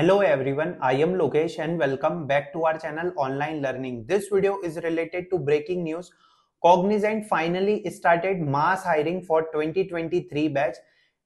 Hello everyone, I am Lokesh and welcome back to our channel Online Learning. This video is related to breaking news. Cognizant finally started mass hiring for 2023 batch.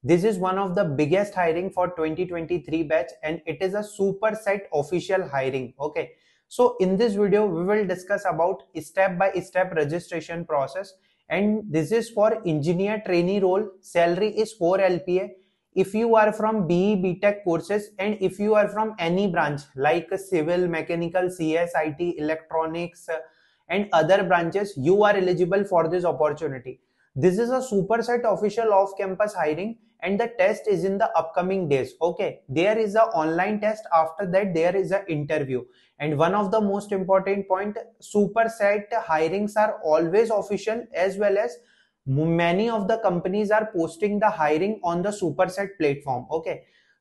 This is one of the biggest hiring for 2023 batch and it is a superset official hiring. Okay. So in this video, we will discuss about step by step registration process and this is for engineer trainee role. Salary is 4 LPA if you are from BE BTech courses and if you are from any branch like civil, mechanical, CS, IT, electronics and other branches, you are eligible for this opportunity. This is a superset official off-campus hiring and the test is in the upcoming days. Okay, there is an online test. After that, there is an interview. And one of the most important point, superset hirings are always official as well as many of the companies are posting the hiring on the superset platform okay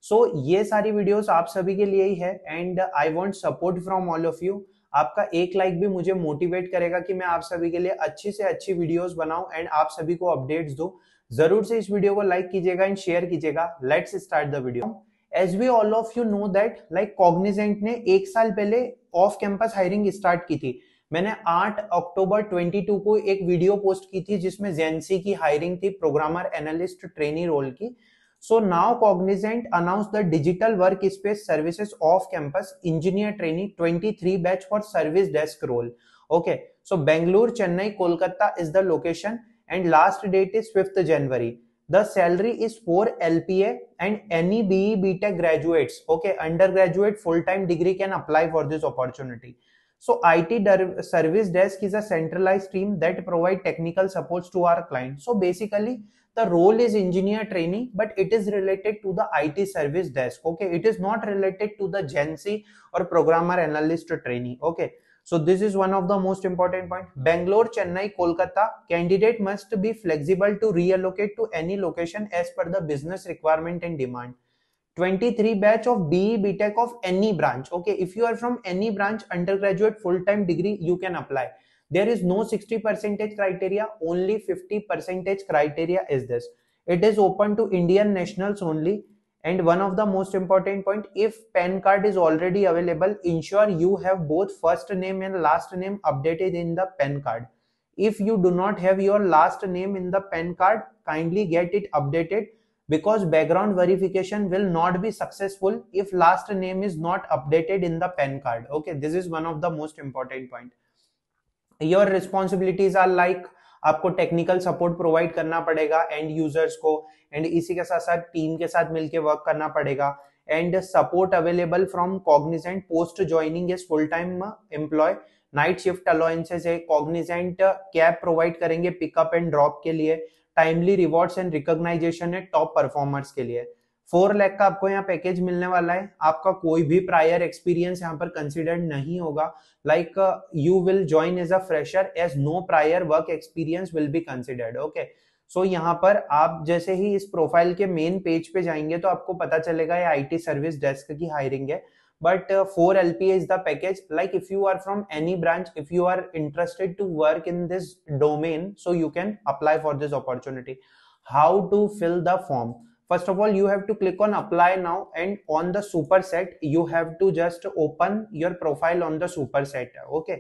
so ये सारी videos आप सभी के लिए ही है and I want support from all of you आपका एक लाइक भी मुझे मोटिवेट करेगा कि मैं आप सभी के लिए अच्छी से अच्छी वीडियोस बनाऊं एंड आप सभी को अपडेट्स दो जरूर से इस वीडियो को लाइक कीजिएगा एंड शेयर कीजिएगा let's start the video as we all of you know that like Cognizant ने एक साल पहले ऑफ कैंपस हायरिंग स्टार्ट की थी मैंने 8 अक्टूबर 22 को एक वीडियो पोस्ट की थी जिसमें जेनसी की हायरिंग थी प्रोग्रामर एनालिस्ट ट्रेनी रोल की so now Cognizant announce the digital work space services of campus engineer training 23 batch for service desk role okay so Bengaluru Chennai Kolkata is the location and last date is fifth January the salary is 4 lpa and any be btech graduates okay undergraduate full time degree can apply for this opportunity So IT service desk is a centralized team that provide technical supports to our clients. So basically the role is engineer training, but it is related to the IT service desk. Okay. It is not related to the Gen C or programmer analyst training. Okay. So this is one of the most important point. Bangalore, Chennai, Kolkata candidate must be flexible to reallocate to any location as per the business requirement and demand. 23 batch of BE BTech of any branch. Okay, if you are from any branch undergraduate full-time degree, you can apply. There is no 60 percentage criteria, only 50 percentage criteria is this. It is open to Indian nationals only. And one of the most important point, if PAN card is already available, ensure you have both first name and last name updated in the PAN card. If you do not have your last name in the PAN card, kindly get it updated because background verification will not be successful if last name is not updated in the PAN card okay this is one of the most important point your responsibilities are like आपको technical support provide करना पड़ेगा and users को and इसी के साथ साथ team के साथ मिलकर वर्क करना पड़ेगा and support available from Cognizant post joining is full time employee night shift allowances है कॉग्निजेंट कैब प्रोवाइड करेंगे पिकअप एंड ड्रॉप के लिए टाइमली रिवॉर्ड्स एंड रिकॉग्नाइजेशन है टॉप परफॉर्मर्स के लिए फोर लैख का आपको यहाँ पैकेज मिलने वाला है आपका कोई भी प्रायर एक्सपीरियंस यहाँ पर कंसिडर्ड नहीं होगा like you will join as a fresher as no prior work experience will be considered okay so यहाँ पर आप जैसे ही इस प्रोफाइल के मेन पेज पे जाएंगे तो आपको पता चलेगा ये आईटी सर्विस डेस्क की हायरिंग है but uh, 4 lpa is the package like if you are from any branch if you are interested to work in this domain so you can apply for this opportunity how to fill the form first of all you have to click on apply now and on the superset you have to just open your profile on the superset okay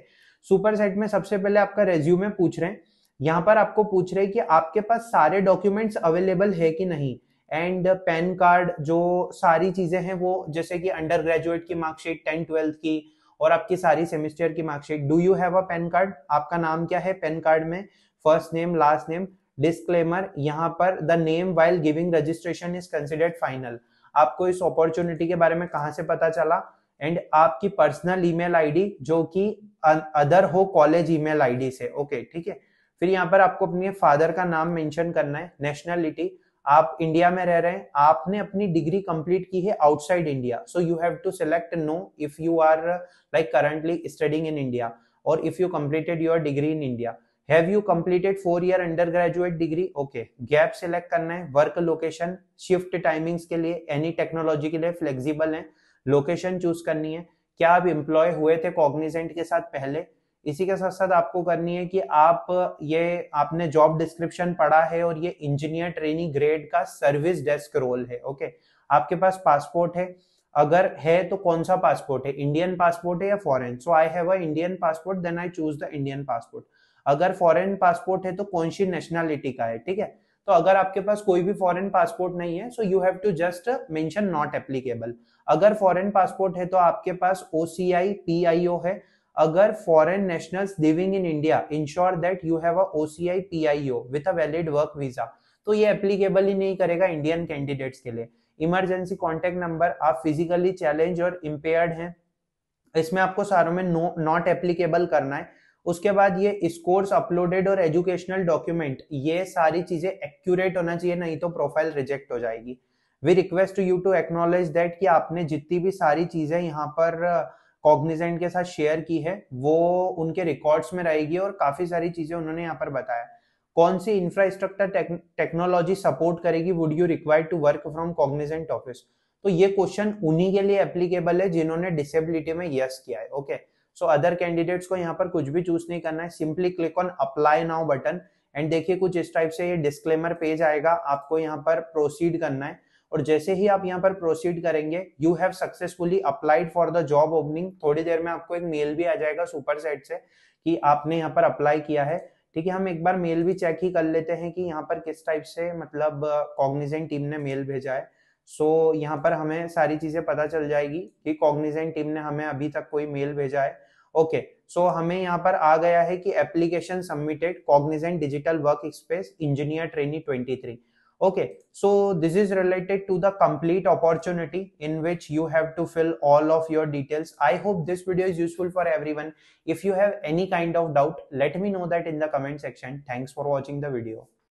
superset में सबसे पहले आपका resume पूछ रहे हैं यहाँ पर आपको पूछ रहे हैं कि आपके पास सारे डॉक्यूमेंट्स अवेलेबल है कि नहीं एंड पैन कार्ड जो सारी चीज़ें हैं वो जैसे कि अंडर ग्रेजुएट की मार्कशीट टेंथ ट्वेल्थ की और आपकी सारी सेमेस्टर की marksheet do you have a PAN card आपका नाम क्या है पैन कार्ड में first name last name disclaimer यहाँ पर the name while giving registration is considered final आपको इस अपॉर्चुनिटी के बारे में कहा से पता चला एंड आपकी पर्सनल ईमेल आईडी जो कि अदर हो कॉलेज ईमेल आईडी से ओके okay, ठीक है फिर यहाँ पर आपको अपने फादर का नाम मेंशन करना है नेशनलिटी आप इंडिया में रह रहे हैं आपने अपनी डिग्री कंप्लीट की है outside India so you have to select no if you are like currently studying in India और if you completed your degree in India have you completed four year undergraduate degree okay gap select करना है work location shift timings के लिए any technology के लिए flexible है location choose करनी है क्या आप इम्प्लॉय हुए थे कॉग्निजेंट के साथ पहले इसी के साथ साथ आपको करनी है कि आप ये आपने जॉब डिस्क्रिप्शन पढ़ा है और ये इंजीनियर ट्रेनिंग ग्रेड का सर्विस डेस्क रोल है ओके आपके पास पासपोर्ट है अगर है तो कौन सा पासपोर्ट है इंडियन पासपोर्ट है या foreign so I have a Indian passport then I choose the Indian passport अगर फॉरेन पासपोर्ट है तो कौन सी नेशनैलिटी का है ठीक है तो अगर आपके पास कोई भी फॉरेन पासपोर्ट नहीं है so you have to just mention not applicable अगर फॉरेन पासपोर्ट है तो आपके पास ओ सी आई पी आई ओ है अगर foreign nationals living in india ensure that you have a oci pio with a valid work visa तो ये एप्लीकेबल ही नहीं करेगा इंडियन कैंडिडेट्स के लिए इमरजेंसी कॉन्टेक्ट नंबर आप फिजिकली चैलेंज और इम्पेयर्ड हैं इसमें आपको सारों में नॉट एप्लीकेबल करना है उसके बाद ये स्कोर्स अपलोडेड और एजुकेशनल डॉक्यूमेंट ये सारी चीजें एक्यूरेट होना चाहिए नहीं तो प्रोफाइल रिजेक्ट हो जाएगी we request you to acknowledge that कि आपने जितनी भी सारी चीजें यहाँ पर कॉग्निजेंट के साथ शेयर की है वो उनके रिकॉर्ड्स में रहेगी और काफी सारी चीजें उन्होंने यहाँ पर बताया कौन सी इंफ्रास्ट्रक्चर टेक्नोलॉजी सपोर्ट करेगी would you required to work from Cognizant office तो ये क्वेश्चन उन्हीं के लिए एप्लीकेबल है जिन्होंने डिसेबिलिटी में यस किया है ओके सो अदर कैंडिडेट्स को यहाँ पर कुछ भी चूज नहीं करना है simply click on apply now button and देखिए कुछ इस टाइप से ये डिस्क्लेमर पेज आएगा आपको यहाँ पर प्रोसीड करना है और जैसे ही आप यहाँ पर प्रोसीड करेंगे you have successfully applied for the job opening थोड़ी देर में आपको एक मेल भी आ जाएगा सुपर सेट से कि आपने यहाँ पर अप्लाई किया है ठीक है हम एक बार मेल भी चेक ही कर लेते हैं कि यहाँ पर किस टाइप से मतलब कॉग्निजेंट uh, टीम ने मेल भेजा है सो so, यहाँ पर हमें सारी चीज़ें पता चल जाएगी कि कॉग्निजेंट टीम ने हमें अभी तक कोई मेल भेजा है ओके okay, सो so हमें यहाँ पर आ गया है कि application submitted Cognizant digital work space engineer training twenty three okay so this is related to the complete opportunity in which you have to fill all of your details i hope this video is useful for everyone if you have any kind of doubt let me know that in the comment section thanks for watching the video